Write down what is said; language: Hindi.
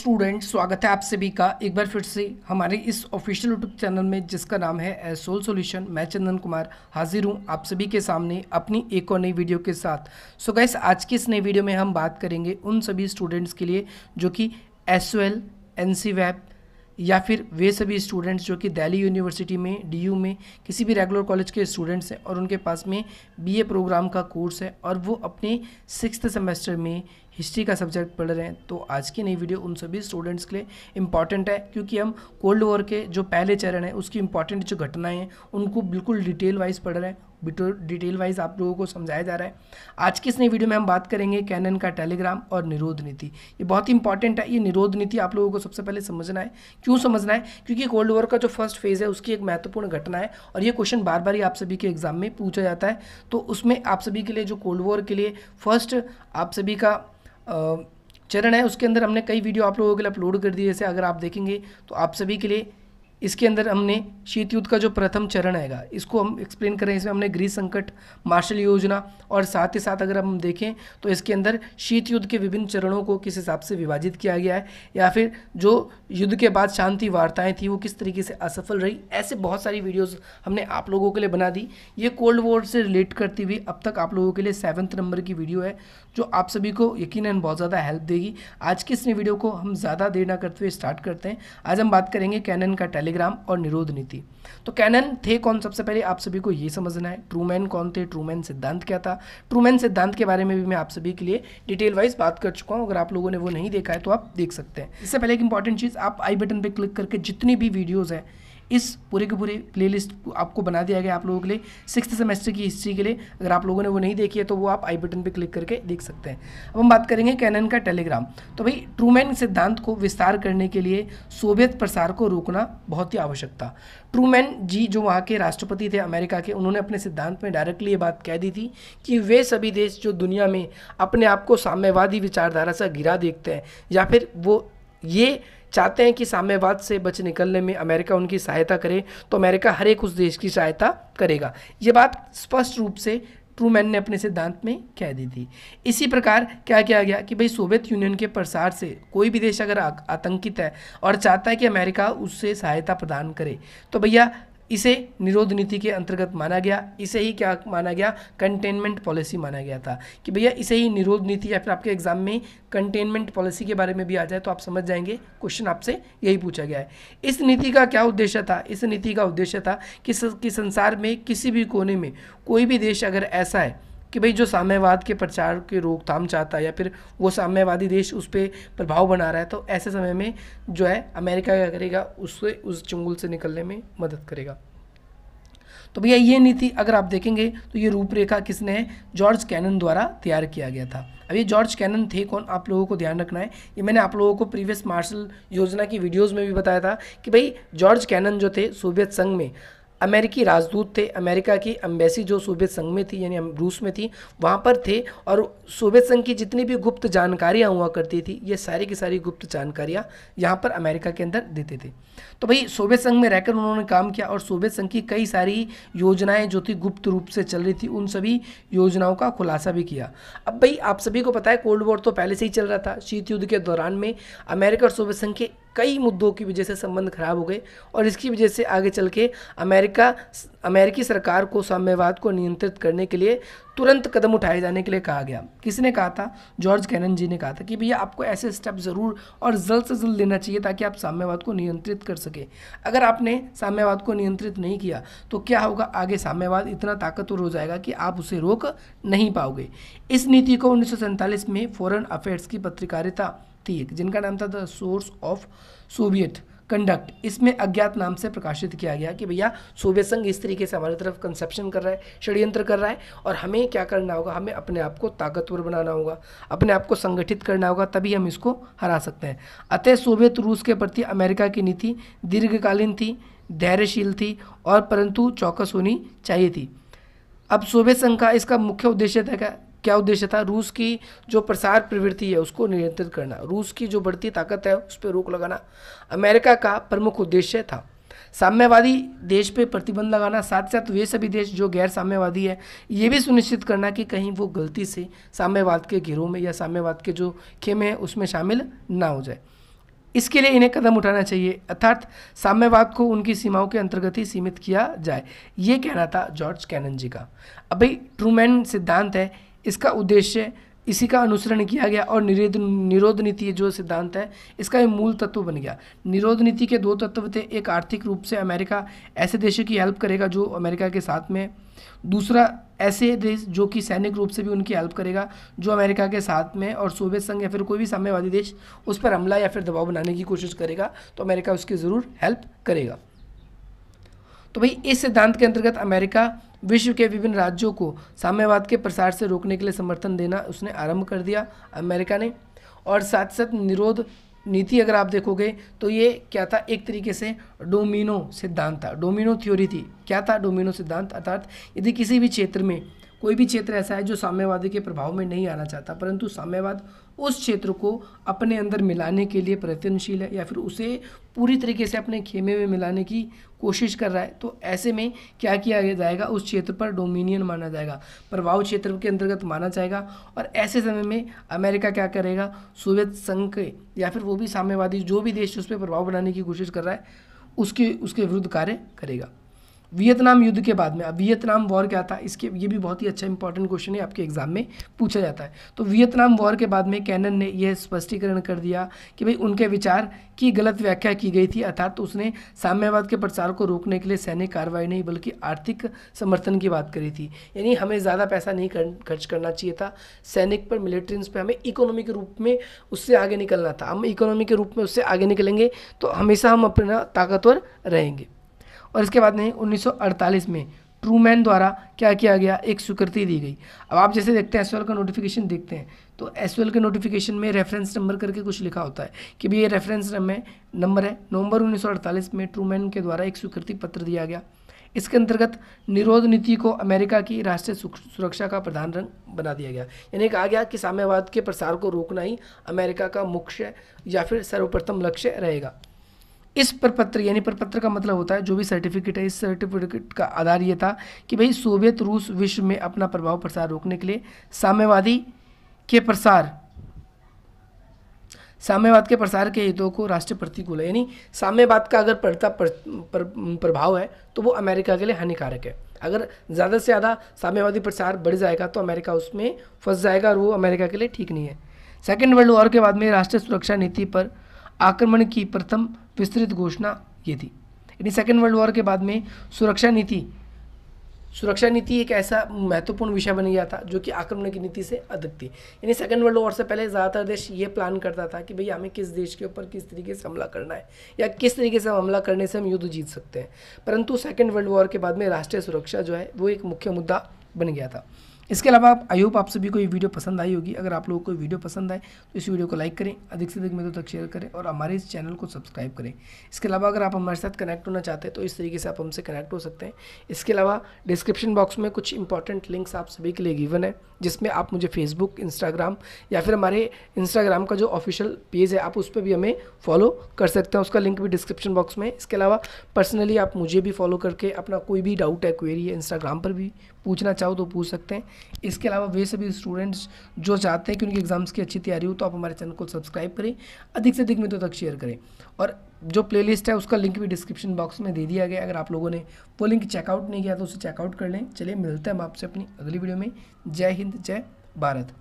स्टूडेंट स्वागत है आप सभी का एक बार फिर से हमारे इस ऑफिशियल यूट्यूब चैनल में जिसका नाम है एसोल सॉल्यूशन मैं चंदन कुमार हाजिर हूँ आप सभी के सामने अपनी एक और नई वीडियो के साथ सो so गैस आज की इस नई वीडियो में हम बात करेंगे उन सभी स्टूडेंट्स के लिए जो कि S O L N C या फिर वे सभी स्टूडेंट्स जो कि दिल्ली यूनिवर्सिटी में डीयू में किसी भी रेगुलर कॉलेज के स्टूडेंट्स हैं और उनके पास में बीए प्रोग्राम का कोर्स है और वो अपने सिक्स सेमेस्टर में हिस्ट्री का सब्जेक्ट पढ़ रहे हैं तो आज की नई वीडियो उन सभी स्टूडेंट्स के लिए इंपॉर्टेंट है क्योंकि हम कोल्ड वॉर के जो पहले चरण है उसकी इंपॉर्टेंट जो घटनाएं हैं उनको बिल्कुल डिटेल वाइज पढ़ रहे हैं डिटेल वाइज आप लोगों को समझाया जा रहा है आज की इस नई वीडियो में हम बात करेंगे कैनन का टेलीग्राम और निरोध नीति ये बहुत ही इंपॉर्टेंट है ये निरोध नीति आप लोगों को सबसे पहले समझना है क्यों समझना है क्योंकि कोल्ड वॉर का जो फर्स्ट फेज़ है उसकी एक महत्वपूर्ण घटना है और ये क्वेश्चन बार बार ही आप सभी के एग्जाम में पूछा जाता है तो उसमें आप सभी के लिए जो कोल्ड वॉर के लिए फर्स्ट आप सभी का चरण है उसके अंदर हमने कई वीडियो आप लोगों के लिए अपलोड कर दिए जैसे अगर आप देखेंगे तो आप सभी के लिए इसके अंदर हमने शीत युद्ध का जो प्रथम चरण आएगा इसको हम एक्सप्लेन करें इसमें हमने गृह संकट मार्शल योजना और साथ ही साथ अगर हम देखें तो इसके अंदर शीत युद्ध के विभिन्न चरणों को किस हिसाब से विभाजित किया गया है या फिर जो युद्ध के बाद शांति वार्ताएँ थी वो किस तरीके से असफल रही ऐसे बहुत सारी वीडियोज़ हमने आप लोगों के लिए बना दी ये कोल्ड वॉर से रिलेट करती हुई अब तक आप लोगों के लिए सेवन्थ नंबर की वीडियो है जो आप सभी को यकीन बहुत ज़्यादा हेल्प देगी आज की इस वीडियो को हम ज़्यादा देर ना करते हुए स्टार्ट करते हैं आज हम बात करेंगे कैनन का टेली टेलीग्राम और निरोध नीति तो कैनन थे कौन सबसे पहले आप सभी को ये समझना है ट्रूमैन कौन थे ट्रूमैन सिद्धांत क्या था ट्रूमैन सिद्धांत के बारे में भी मैं आप सभी के लिए डिटेल वाइज बात कर चुका हूँ अगर आप लोगों ने वो नहीं देखा है तो आप देख सकते हैं इससे पहले एक इंपॉर्टेंट चीज़ आप आई बटन पर क्लिक करके जितनी भी वीडियोज़ हैं इस पूरे के पूरे प्लेलिस्ट आपको बना दिया गया आप लोगों के लिए सिक्स सेमेस्टर की हिस्ट्री के लिए अगर आप लोगों ने वो नहीं देखी है तो वो आप आई बटन पर क्लिक करके देख सकते हैं अब हम बात करेंगे कैनन का टेलीग्राम तो भाई ट्रूमैन सिद्धांत को विस्तार करने के लिए सोवियत प्रसार को रोकना बहुत ही आवश्यक था ट्रूमैन जी जो वहाँ के राष्ट्रपति थे अमेरिका के उन्होंने अपने सिद्धांत में डायरेक्टली ये बात कह दी थी कि वे सभी देश जो दुनिया में अपने आप को साम्यवादी विचारधारा से घिरा देखते हैं या फिर वो ये चाहते हैं कि साम्यवाद से बच निकलने में अमेरिका उनकी सहायता करे तो अमेरिका हर एक उस देश की सहायता करेगा ये बात स्पष्ट रूप से ट्रूमैन ने अपने सिद्धांत में कह दी थी इसी प्रकार क्या किया गया कि भाई सोवियत यूनियन के प्रसार से कोई भी देश अगर आतंकित है और चाहता है कि अमेरिका उससे सहायता प्रदान करे तो भैया इसे निरोध नीति के अंतर्गत माना गया इसे ही क्या माना गया कंटेनमेंट पॉलिसी माना गया था कि भैया इसे ही निरोध नीति या फिर आपके एग्जाम में कंटेनमेंट पॉलिसी के बारे में भी आ जाए तो आप समझ जाएंगे क्वेश्चन आपसे यही पूछा गया है इस नीति का क्या उद्देश्य था इस नीति का उद्देश्य था कि, संसार में किसी भी कोने में कोई भी देश अगर ऐसा है कि भाई जो साम्यवाद के प्रचार की रोकथाम चाहता है या फिर वो साम्यवादी देश उस पर प्रभाव बना रहा है तो ऐसे समय में जो है अमेरिका क्या करेगा उससे उस चुंगुल से निकलने में मदद करेगा तो भैया ये नीति अगर आप देखेंगे तो ये रूपरेखा किसने जॉर्ज कैनन द्वारा तैयार किया गया था अब ये जॉर्ज कैनन थे कौन आप लोगों को ध्यान रखना है ये मैंने आप लोगों को प्रीवियस मार्शल योजना की वीडियोस में भी बताया था कि भाई जॉर्ज कैनन जो थे सोवियत संघ में अमेरिकी राजदूत थे अमेरिका की अम्बेसी जो सोवियत संघ में थी यानी रूस में थी वहाँ पर थे और सोवियत संघ की जितनी भी गुप्त जानकारियाँ हुआ करती थी ये सारी की सारी गुप्त जानकारियाँ यहाँ पर अमेरिका के अंदर देते थे तो भाई सोवियत संघ में रहकर उन्होंने काम किया और सोवियत संघ की कई सारी योजनाएँ जो थी गुप्त रूप से चल रही थी उन सभी योजनाओं का खुलासा भी किया अब भाई आप सभी को पता है कोल्ड वॉर तो पहले से ही चल रहा था शीत युद्ध के दौरान में अमेरिका और सोवियत संघ के कई मुद्दों की वजह से संबंध खराब हो गए और इसकी वजह से आगे चल के अमेरिका अमेरिकी सरकार को साम्यवाद को नियंत्रित करने के लिए तुरंत कदम उठाए जाने के लिए कहा गया किसने कहा था जॉर्ज कैनन जी ने कहा था कि भैया आपको ऐसे स्टेप ज़रूर और जल्द से जल्द लेना चाहिए ताकि आप साम्यवाद को नियंत्रित कर सकें अगर आपने साम्यवाद को नियंत्रित नहीं किया तो क्या होगा आगे साम्यवाद इतना ताकतवर हो जाएगा कि आप उसे रोक नहीं पाओगे इस नीति को उन्नीस में फ़ॉरन अफेयर्स की पत्रकारिता एक जिनका नाम था the source of Soviet conduct इसमें अज्ञात नाम से प्रकाशित किया गया कि भैया सोवियत संघ इस तरीके से हमारी तरफ कंसेप्शन कर रहा है षड्यंत्र कर रहा है और हमें क्या करना होगा हमें अपने आप को ताकतवर बनाना होगा अपने आप को संगठित करना होगा तभी हम इसको हरा सकते हैं अतः सोवियत रूस के प्रति अमेरिका की नीति दीर्घकालीन थी धैर्यशील थी और परंतु चौकस होनी चाहिए थी अब सोवियत संघ का इसका मुख्य उद्देश्य था क्या क्या उद्देश्य था रूस की जो प्रसार प्रवृत्ति है उसको नियंत्रित करना रूस की जो बढ़ती ताकत है उस पर रोक लगाना अमेरिका का प्रमुख उद्देश्य था साम्यवादी देश पे प्रतिबंध लगाना साथ साथ वे सभी देश जो गैर साम्यवादी है ये भी सुनिश्चित करना कि कहीं वो गलती से साम्यवाद के घेरों में या साम्यवाद के जो खेमे हैं उसमें शामिल ना हो जाए इसके लिए इन्हें कदम उठाना चाहिए अर्थात साम्यवाद को उनकी सीमाओं के अंतर्गत ही सीमित किया जाए ये कहना था जॉर्ज कैनन जी का अभी ट्रूमैन सिद्धांत है इसका उद्देश्य इसी का अनुसरण किया गया और निरोध निरोध नीति जो सिद्धांत है इसका मूल तत्व बन गया निरोध नीति के दो तत्व थे एक आर्थिक रूप से अमेरिका ऐसे देशों की हेल्प करेगा जो अमेरिका के साथ में दूसरा ऐसे देश जो कि सैनिक रूप से भी उनकी हेल्प करेगा जो अमेरिका के साथ में और सोवियत संघ या फिर कोई भी साम्यवादी देश उस पर हमला या फिर दबाव बनाने की कोशिश करेगा तो अमेरिका उसकी ज़रूर हेल्प करेगा तो भाई इस सिद्धांत के अंतर्गत अमेरिका विश्व के विभिन्न राज्यों को साम्यवाद के प्रसार से रोकने के लिए समर्थन देना उसने आरंभ कर दिया अमेरिका ने और साथ साथ निरोध नीति अगर आप देखोगे तो ये क्या था एक तरीके से डोमिनो सिद्धांत था डोमिनो थ्योरी थी क्या था डोमिनो सिद्धांत अर्थात यदि किसी भी क्षेत्र में कोई भी क्षेत्र ऐसा है जो साम्यवादी के प्रभाव में नहीं आना चाहता परंतु साम्यवाद उस क्षेत्र को अपने अंदर मिलाने के लिए प्रयत्नशील है या फिर उसे पूरी तरीके से अपने खेमे में मिलाने की कोशिश कर रहा है तो ऐसे में क्या किया जाएगा उस क्षेत्र पर डोमिनियन माना जाएगा प्रभाव क्षेत्र के अंतर्गत माना जाएगा और ऐसे समय में अमेरिका क्या करेगा सोवियत संघ के या फिर वो भी साम्यवादी जो भी देश उस पर प्रभाव बनाने की कोशिश कर रहा है उसके उसके विरुद्ध कार्य करेगा वियतनाम युद्ध के बाद में अब वियतनाम वॉर क्या था इसके ये भी बहुत ही अच्छा इंपॉर्टेंट क्वेश्चन है आपके एग्जाम में पूछा जाता है तो वियतनाम वॉर के बाद में कैनन ने यह स्पष्टीकरण कर दिया कि भाई उनके विचार की गलत व्याख्या की गई थी अर्थात तो उसने साम्यवाद के प्रचार को रोकने के लिए सैनिक कार्रवाई नहीं बल्कि आर्थिक समर्थन की बात करी थी यानी हमें ज़्यादा पैसा नहीं कर खर्च करना चाहिए था सैनिक पर मिलिट्रीज पर हमें इकोनॉमी के रूप में उससे आगे निकलना था हम इकोनॉमी के रूप में उससे आगे निकलेंगे तो हमेशा हम अपना ताकतवर रहेंगे और इसके बाद नहीं 1948 में ट्रूमैन द्वारा क्या किया गया एक स्वीकृति दी गई अब आप जैसे देखते हैं एस का नोटिफिकेशन देखते हैं तो एस के नोटिफिकेशन में रेफरेंस नंबर करके कुछ लिखा होता है कि भी ये रेफरेंस नंबर है नवंबर 1948 में ट्रूमैन के द्वारा एक स्वीकृति पत्र दिया गया इसके अंतर्गत निरोध नीति को अमेरिका की राष्ट्रीय सुरक्षा का प्रधान रंग बना दिया गया यानी कहा गया कि साम्यवाद के प्रसार को रोकना ही अमेरिका का मुख्य या फिर सर्वप्रथम लक्ष्य रहेगा इस प्रपत्र यानी प्रपत्र का मतलब होता है जो भी सर्टिफिकेट है इस सर्टिफिकेट का आधार ये था कि भाई सोवियत रूस विश्व में अपना प्रभाव प्रसार रोकने के लिए साम्यवादी के प्रसार साम्यवाद के प्रसार के हितों को राष्ट्र प्रतिकूल है यानी साम्यवाद का अगर पड़ता पर, पर, प्रभाव है तो वो अमेरिका के लिए हानिकारक है अगर ज़्यादा से ज़्यादा साम्यवादी प्रसार बढ़ जाएगा तो अमेरिका उसमें फंस जाएगा और वो अमेरिका के लिए ठीक नहीं है सेकेंड वर्ल्ड वॉर के बाद में राष्ट्रीय सुरक्षा नीति पर आक्रमण की प्रथम विस्तृत घोषणा ये थी यानी सेकेंड वर्ल्ड वॉर के बाद में सुरक्षा नीति सुरक्षा नीति एक ऐसा महत्वपूर्ण विषय बन गया था जो कि आक्रमण की नीति से अधिक थी यानी सेकेंड वर्ल्ड वॉर से पहले ज़्यादातर देश ये प्लान करता था कि भैया हमें किस देश के ऊपर किस तरीके से हमला करना है या किस तरीके से हम हमला करने से हम युद्ध जीत सकते हैं परंतु सेकेंड वर्ल्ड वॉर के बाद में राष्ट्रीय सुरक्षा जो है वो एक मुख्य मुद्दा बन गया था इसके अलावा आप आई होप आप सभी को ये वीडियो पसंद आई होगी अगर आप लोगों को वीडियो पसंद आए तो इस वीडियो को लाइक करें अधिक से अधिक मित्रों तक शेयर करें और हमारे इस चैनल को सब्सक्राइब करें इसके अलावा अगर आप हमारे साथ कनेक्ट होना चाहते हैं तो इस तरीके से आप हमसे कनेक्ट हो सकते हैं इसके अलावा डिस्क्रिप्शन बॉक्स में कुछ इंपॉर्टेंट लिंक्स आप सभी के लिए गिवन है जिसमें आप मुझे फेसबुक इंस्टाग्राम या फिर हमारे इंस्टाग्राम का जो ऑफिशियल पेज है आप उस पर भी हमें फॉलो कर सकते हैं उसका लिंक भी डिस्क्रिप्शन बॉक्स में इसके अलावा पर्सनली आप मुझे भी फॉलो करके अपना कोई भी डाउट है क्वेरी है इंस्टाग्राम पर भी पूछना चाहो तो पूछ सकते हैं इसके अलावा वे सभी स्टूडेंट्स जो चाहते हैं कि उनकी एग्ज़ाम्स की अच्छी तैयारी हो तो आप हमारे चैनल को सब्सक्राइब करें अधिक से अधिक मित्रों तक शेयर करें और जो प्लेलिस्ट है उसका लिंक भी डिस्क्रिप्शन बॉक्स में दे दिया गया अगर आप लोगों ने वो लिंक चेकआउट नहीं किया तो उसे चेकआउट कर लें चलिए मिलते हैं हम आपसे अपनी अगली वीडियो में जय हिंद जय भारत